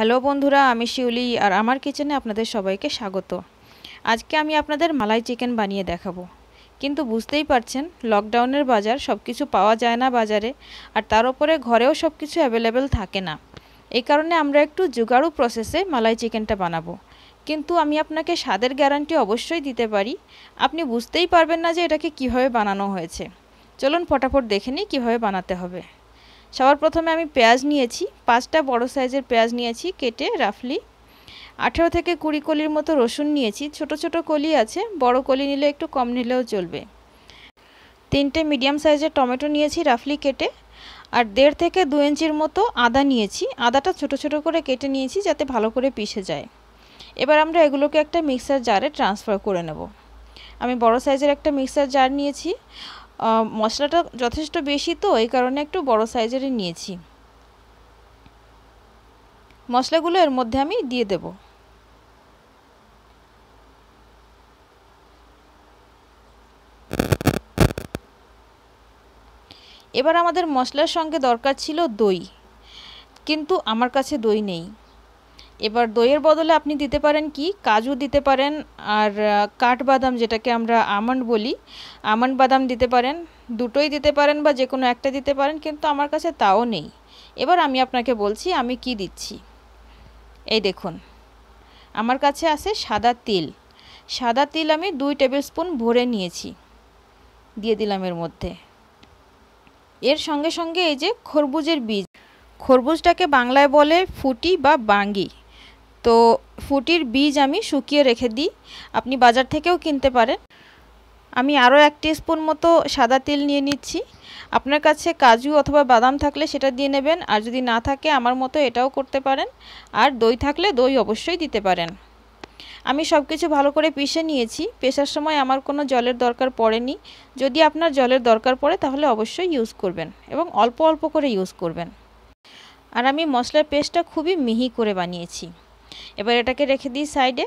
Hello বন্ধুরা আমি শিউলি আর আমার কিচেনে আপনাদের সবাইকে স্বাগত আজকে আমি আপনাদের মালাই চিকেন বানিয়ে দেখাবো কিন্তু বুঝতেই পারছেন লকডাউনের বাজার সব কিছু পাওয়া যায় না বাজারে আর তার উপরে ঘরেও সব কিছু অ্যাভেলেবেল থাকে না এই কারণে আমরা একটু জুগাড়ু প্রসেসে মালাই চিকেনটা বানাবো কিন্তু আমি আপনাকে স্বাদের গ্যারান্টি অবশ্যই দিতে পারি আপনি বুঝতেই পারবেন না যে এটাকে কিভাবে বানানো হয়েছে চলুন ফটাফট দেখে নিই কীভাবে বানাতে হবে সবার প্রথমে আমি পেঁয়াজ নিয়েছি পাঁচটা বড় সাইজের পেঁয়াজ নিয়েছি কেটে রাফলি আঠেরো থেকে কুড়ি কলির মতো রসুন নিয়েছি ছোট ছোট কলি আছে বড় কলি নিলে একটু কম নিলেও চলবে তিনটে মিডিয়াম সাইজের টমেটো নিয়েছি রাফলি কেটে আর দেড় থেকে দু ইঞ্চির মতো আদা নিয়েছি আদাটা ছোট ছোট করে কেটে নিয়েছি যাতে ভালো করে পিষে যায় এবার আমরা এগুলোকে একটা মিক্সার জারে ট্রান্সফার করে নেব আমি বড় সাইজের একটা মিক্সার জার নিয়েছি মশলাটা যথেষ্ট বেশি তো এই কারণে একটু বড় সাইজেরই নিয়েছি মশলাগুলো এর মধ্যে আমি দিয়ে দেব এবার আমাদের মশলার সঙ্গে দরকার ছিল দই কিন্তু আমার কাছে দই নেই এবার দইয়ের বদলে আপনি দিতে পারেন কি কাজু দিতে পারেন আর কাঠবাদাম যেটাকে আমরা আমন্ড বলি আমন্ড বাদাম দিতে পারেন দুটোই দিতে পারেন বা যে কোনো একটা দিতে পারেন কিন্তু আমার কাছে তাও নেই এবার আমি আপনাকে বলছি আমি কি দিচ্ছি এই দেখুন আমার কাছে আছে সাদা তিল সাদা তিল আমি দুই টেবিল স্পুন ভরে নিয়েছি দিয়ে দিলাম এর মধ্যে এর সঙ্গে সঙ্গে এই যে খরবুজের বীজ খরবুজটাকে বাংলায় বলে ফুটি বা বাঙ্গি তো ফুটির বীজ আমি শুকিয়ে রেখে দিই আপনি বাজার থেকেও কিনতে পারেন আমি আরও এক স্পুন মতো সাদা তেল নিয়ে নিচ্ছি আপনার কাছে কাজু অথবা বাদাম থাকলে সেটা দিয়ে নেবেন আর যদি না থাকে আমার মতো এটাও করতে পারেন আর দই থাকলে দই অবশ্যই দিতে পারেন আমি সব কিছু ভালো করে পিষে নিয়েছি পেশার সময় আমার কোনো জলের দরকার পড়েনি যদি আপনার জলের দরকার পড়ে তাহলে অবশ্যই ইউজ করবেন এবং অল্প অল্প করে ইউজ করবেন আর আমি মশলার পেস্টটা খুবই মিহি করে বানিয়েছি এবার এটাকে রেখে দিই সাইডে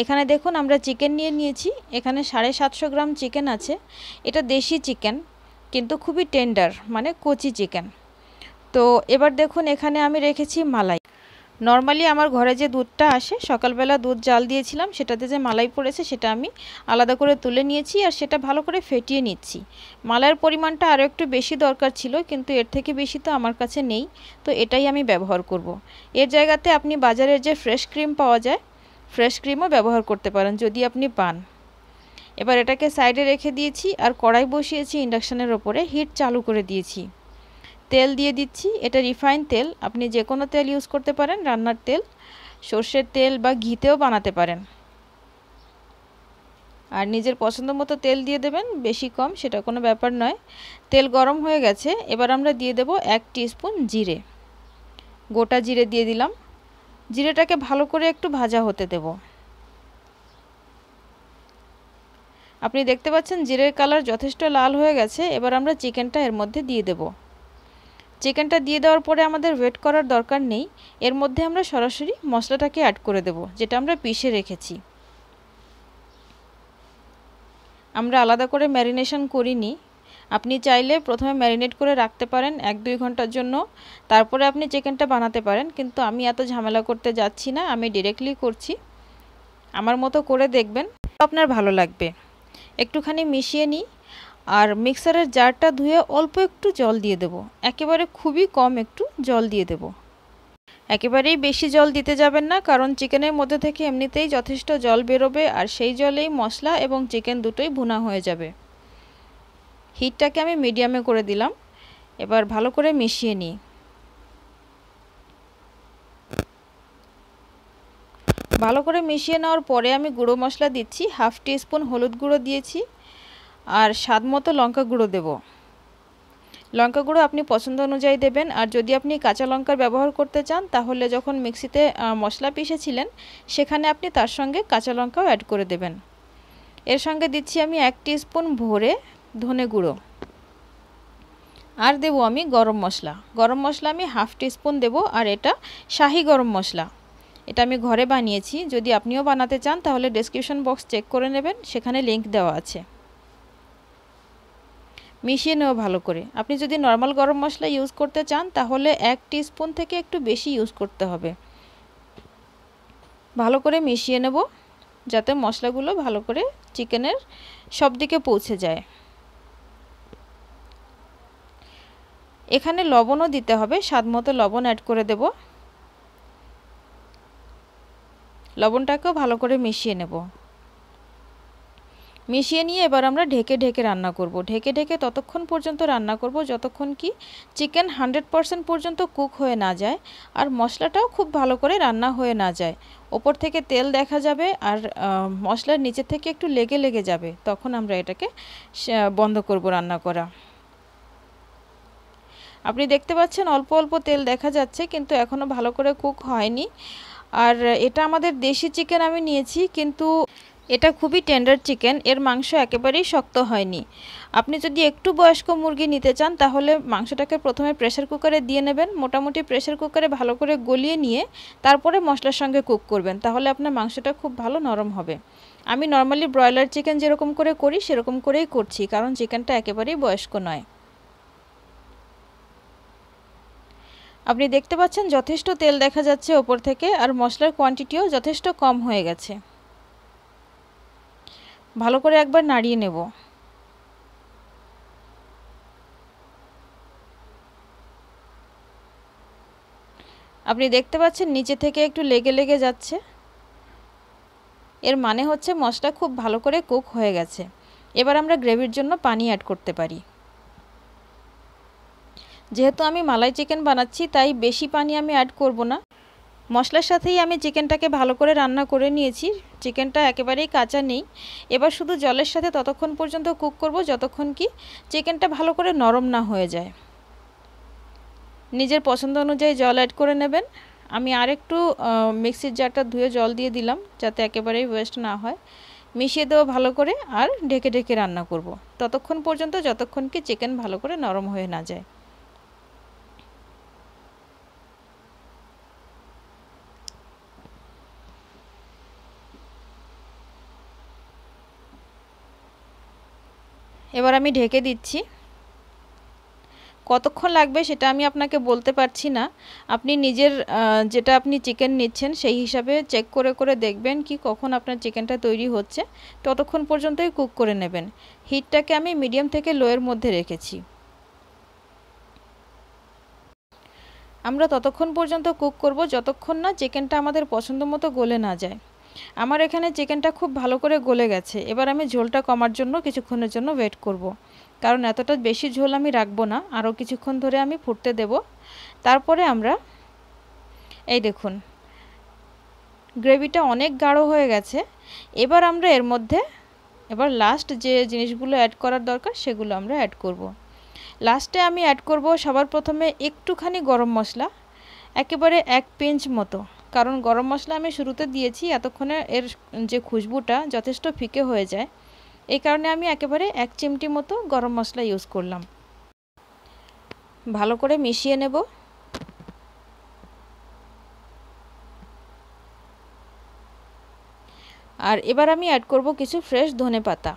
এখানে দেখুন আমরা চিকেন নিয়ে নিয়েছি এখানে সাড়ে সাতশো গ্রাম চিকেন আছে এটা দেশি চিকেন কিন্তু খুবই টেন্ডার মানে কচি চিকেন তো এবার দেখুন এখানে আমি রেখেছি মালাই নর্মালি আমার ঘরে যে দুধটা আসে সকালবেলা দুধ জাল দিয়েছিলাম সেটাতে যে মালাই পড়েছে সেটা আমি আলাদা করে তুলে নিয়েছি আর সেটা ভালো করে ফেটিয়ে নিচ্ছি মালাইয়ের পরিমাণটা আরও একটু বেশি দরকার ছিল কিন্তু এর থেকে বেশি তো আমার কাছে নেই তো এটাই আমি ব্যবহার করব। এর জায়গাতে আপনি বাজারের যে ফ্রেশ ক্রিম পাওয়া যায় ফ্রেশ ক্রিমও ব্যবহার করতে পারেন যদি আপনি পান এবার এটাকে সাইডে রেখে দিয়েছি আর কড়াই বসিয়েছি ইন্ডাকশানের ওপরে হিট চালু করে দিয়েছি তেল দিয়ে দিচ্ছি এটা রিফাইন তেল আপনি যে কোনো তেল ইউজ করতে পারেন রান্নার তেল সর্ষের তেল বা ঘিতেও বানাতে পারেন আর নিজের পছন্দ মতো তেল দিয়ে দেবেন বেশি কম সেটা কোনো ব্যাপার নয় তেল গরম হয়ে গেছে এবার আমরা দিয়ে দেব এক স্পুন জিরে গোটা জিরে দিয়ে দিলাম জিরেটাকে ভালো করে একটু ভাজা হতে দেব আপনি দেখতে পাচ্ছেন জিরের কালার যথেষ্ট লাল হয়ে গেছে এবার আমরা চিকেনটা এর মধ্যে দিয়ে দেবো চিকেনটা দিয়ে দেওয়ার পরে আমাদের ওয়েট করার দরকার নেই এর মধ্যে আমরা সরাসরি মশলাটাকে অ্যাড করে দেব যেটা আমরা পিষে রেখেছি আমরা আলাদা করে ম্যারিনেশন করিনি আপনি চাইলে প্রথমে ম্যারিনেট করে রাখতে পারেন এক দুই ঘন্টার জন্য তারপরে আপনি চিকেনটা বানাতে পারেন কিন্তু আমি এত ঝামেলা করতে যাচ্ছি না আমি ডিরেক্টলি করছি আমার মতো করে দেখবেন আপনার ভালো লাগবে একটুখানি মিশিয়ে নিই আর মিক্সারের জারটা ধুয়ে অল্প একটু জল দিয়ে দেব একেবারে খুবই কম একটু জল দিয়ে দেব একেবারেই বেশি জল দিতে যাবেন না কারণ চিকেনের মধ্যে থেকে এমনিতেই যথেষ্ট জল বেরোবে আর সেই জলেই মশলা এবং চিকেন দুটোই ভুনা হয়ে যাবে হিটটাকে আমি মিডিয়ামে করে দিলাম এবার ভালো করে মিশিয়ে নিই ভালো করে মিশিয়ে নেওয়ার পরে আমি গুঁড়ো মশলা দিচ্ছি হাফ টিস্পুন হলুদ গুঁড়ো দিয়েছি আর স্বাদ মতো লঙ্কা গুঁড়ো দেব লঙ্কা গুঁড়ো আপনি পছন্দ অনুযায়ী দেবেন আর যদি আপনি কাঁচা লঙ্কার ব্যবহার করতে চান তাহলে যখন মিক্সিতে মশলা পিষেছিলেন সেখানে আপনি তার সঙ্গে কাঁচা লঙ্কাও অ্যাড করে দেবেন এর সঙ্গে দিচ্ছি আমি এক স্পুন ভরে ধনে গুঁড়ো আর দেব আমি গরম মশলা গরম মশলা আমি হাফ স্পুন দেব আর এটা শাহি গরম মশলা এটা আমি ঘরে বানিয়েছি যদি আপনিও বানাতে চান তাহলে ডেসক্রিপশন বক্স চেক করে নেবেন সেখানে লিংক দেওয়া আছে মিশিয়ে নেওয়া ভালো করে আপনি যদি নর্মাল গরম মশলা ইউজ করতে চান তাহলে এক স্পুন থেকে একটু বেশি ইউজ করতে হবে ভালো করে মিশিয়ে নেব যাতে মশলাগুলো ভালো করে চিকেনের সব দিকে পৌঁছে যায় এখানে লবণও দিতে হবে স্বাদ মতো লবণ অ্যাড করে দেব লবণটাকেও ভালো করে মিশিয়ে নেব মিশিয়ে নিয়ে এবার আমরা ঢেকে ঢেকে রান্না করব ঢেকে ঢেকে ততক্ষণ পর্যন্ত রান্না করব যতক্ষণ কি চিকেন হান্ড্রেড পারসেন্ট পর্যন্ত কুক হয়ে না যায় আর মশলাটাও খুব ভালো করে রান্না হয়ে না যায় ওপর থেকে তেল দেখা যাবে আর মশলার নিচে থেকে একটু লেগে লেগে যাবে তখন আমরা এটাকে বন্ধ করব রান্না করা আপনি দেখতে পাচ্ছেন অল্প অল্প তেল দেখা যাচ্ছে কিন্তু এখনও ভালো করে কুক হয়নি আর এটা আমাদের দেশি চিকেন আমি নিয়েছি কিন্তু এটা খুবই টেন্ডার চিকেন এর মাংস একেবারেই শক্ত হয়নি আপনি যদি একটু বয়স্ক মুরগি নিতে চান তাহলে মাংসটাকে প্রথমে প্রেশার কুকারে দিয়ে নেবেন মোটামুটি প্রেশার কুকারে ভালো করে গলিয়ে নিয়ে তারপরে মশলার সঙ্গে কুক করবেন তাহলে আপনার মাংসটা খুব ভালো নরম হবে আমি নর্মালি ব্রয়লার চিকেন যেরকম করে করি সেরকম করেই করছি কারণ চিকেনটা একেবারেই বয়স্ক নয় আপনি দেখতে পাচ্ছেন যথেষ্ট তেল দেখা যাচ্ছে ওপর থেকে আর মশলার কোয়ান্টিটিও যথেষ্ট কম হয়ে গেছে ভালো করে একবার নাড়িয়ে নেব আপনি দেখতে পাচ্ছেন নিচে থেকে একটু লেগে লেগে যাচ্ছে এর মানে হচ্ছে মশলা খুব ভালো করে কুক হয়ে গেছে এবার আমরা গ্রেভির জন্য পানি অ্যাড করতে পারি যেহেতু আমি মালাই চিকেন বানাচ্ছি তাই বেশি পানি আমি অ্যাড করব না মশলার সাথেই আমি চিকেনটাকে ভালো করে রান্না করে নিয়েছি চিকেনটা একেবারেই কাঁচা নেই এবার শুধু জলের সাথে ততক্ষণ পর্যন্ত কুক করব যতক্ষণ কি চিকেনটা ভালো করে নরম না হয়ে যায় নিজের পছন্দ অনুযায়ী জল অ্যাড করে নেবেন আমি আরেকটু মিক্সির জারটা ধুয়ে জল দিয়ে দিলাম যাতে একেবারেই ওয়েস্ট না হয় মিশিয়ে দেওয়া ভালো করে আর ঢেকে ঢেকে রান্না করব। ততক্ষণ পর্যন্ত যতক্ষণ কি চিকেন ভালো করে নরম হয়ে না যায় এবার আমি ঢেকে দিচ্ছি কতক্ষণ লাগবে সেটা আমি আপনাকে বলতে পারছি না আপনি নিজের যেটা আপনি চিকেন নিচ্ছেন সেই হিসাবে চেক করে করে দেখবেন কি কখন আপনার চিকেনটা তৈরি হচ্ছে ততক্ষণ পর্যন্তই কুক করে নেবেন হিটটাকে আমি মিডিয়াম থেকে লোয়ের মধ্যে রেখেছি আমরা ততক্ষণ পর্যন্ত কুক করব যতক্ষণ না চিকেনটা আমাদের পছন্দ মতো গলে না যায় আমার এখানে চিকেনটা খুব ভালো করে গলে গেছে এবার আমি ঝোলটা কমার জন্য কিছুক্ষণের জন্য ওয়েট করব। কারণ এতটা বেশি ঝোল আমি রাখবো না আরও কিছুক্ষণ ধরে আমি ফুটতে দেব তারপরে আমরা এই দেখুন গ্রেভিটা অনেক গাঢ় হয়ে গেছে এবার আমরা এর মধ্যে এবার লাস্ট যে জিনিসগুলো অ্যাড করার দরকার সেগুলো আমরা অ্যাড করব। লাস্টে আমি অ্যাড করব সবার প্রথমে একটুখানি গরম মশলা একেবারে এক পিঞ্চ মতো কারণ গরম মশলা আমি শুরুতে দিয়েছি এতক্ষণে এর যে খুশবুটা যথেষ্ট ফিকে হয়ে যায় এই কারণে আমি একেবারে এক চিমটি মতো গরম মশলা ইউজ করলাম ভালো করে মিশিয়ে নেব আর এবার আমি অ্যাড করব কিছু ফ্রেশ ধনে পাতা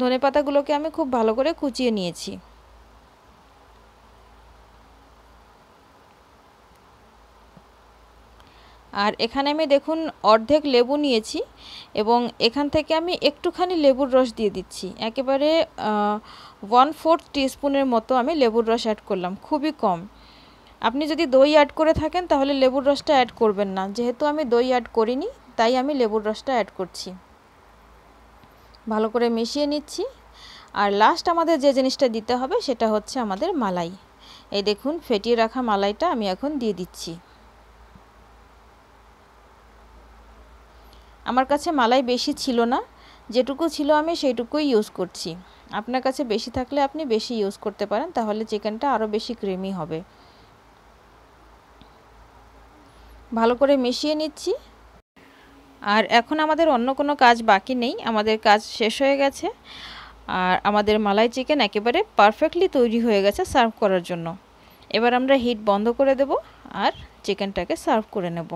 ধনে পাতাগুলোকে আমি খুব ভালো করে কুচিয়ে নিয়েছি আর এখানে আমি দেখুন অর্ধেক লেবু নিয়েছি এবং এখান থেকে আমি একটুখানি লেবুর রস দিয়ে দিচ্ছি একেবারে ওয়ান ফোর্থ টিস্পুনের মতো আমি লেবুর রস অ্যাড করলাম খুবই কম আপনি যদি দই অ্যাড করে থাকেন তাহলে লেবুর রসটা অ্যাড করবেন না যেহেতু আমি দই অ্যাড করিনি তাই আমি লেবুর রসটা অ্যাড করছি ভালো করে মিশিয়ে নিচ্ছি আর লাস্ট আমাদের যে জিনিসটা দিতে হবে সেটা হচ্ছে আমাদের মালাই এই দেখুন ফেটিয়ে রাখা মালাইটা আমি এখন দিয়ে দিচ্ছি আমার কাছে মালাই বেশি ছিল না যেটুকু ছিল আমি সেইটুকুই ইউজ করছি আপনার কাছে বেশি থাকলে আপনি বেশি ইউজ করতে পারেন তাহলে চিকেনটা আরও বেশি ক্রিমি হবে ভালো করে মিশিয়ে নিচ্ছি আর এখন আমাদের অন্য কোনো কাজ বাকি নেই আমাদের কাজ শেষ হয়ে গেছে আর আমাদের মালাই চিকেন একেবারে পারফেক্টলি তৈরি হয়ে গেছে সার্ভ করার জন্য এবার আমরা হিট বন্ধ করে দেব আর চিকেনটাকে সার্ভ করে নেব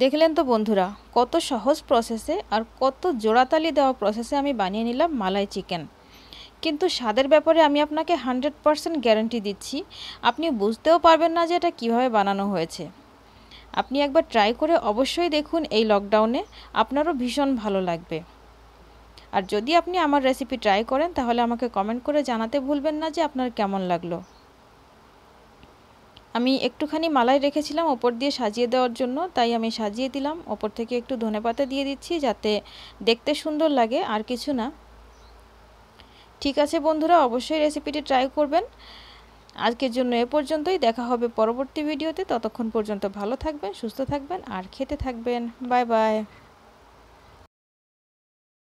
দেখলেন তো বন্ধুরা কত সহজ প্রসেসে আর কত জোড়াতালি দেওয়া প্রসেসে আমি বানিয়ে নিলাম মালাই চিকেন কিন্তু স্বাদের ব্যাপারে আমি আপনাকে হান্ড্রেড পারসেন্ট গ্যারান্টি দিচ্ছি আপনি বুঝতেও পারবেন না যে এটা কিভাবে বানানো হয়েছে আপনি একবার ট্রাই করে অবশ্যই দেখুন এই লকডাউনে আপনারও ভীষণ ভালো লাগবে আর যদি আপনি আমার রেসিপি ট্রাই করেন তাহলে আমাকে কমেন্ট করে জানাতে ভুলবেন না যে আপনার কেমন লাগলো আমি একটুখানি মালাই রেখেছিলাম ওপর দিয়ে সাজিয়ে দেওয়ার জন্য তাই আমি সাজিয়ে দিলাম ওপর থেকে একটু ধনে পাতা দিয়ে দিচ্ছি যাতে দেখতে সুন্দর লাগে আর কিছু না ঠিক আছে বন্ধুরা অবশ্যই রেসিপিটি ট্রাই করবেন আজকের জন্য এ পর্যন্তই দেখা হবে পরবর্তী ভিডিওতে ততক্ষণ পর্যন্ত ভালো থাকবেন সুস্থ থাকবেন আর খেতে থাকবেন বাই বাই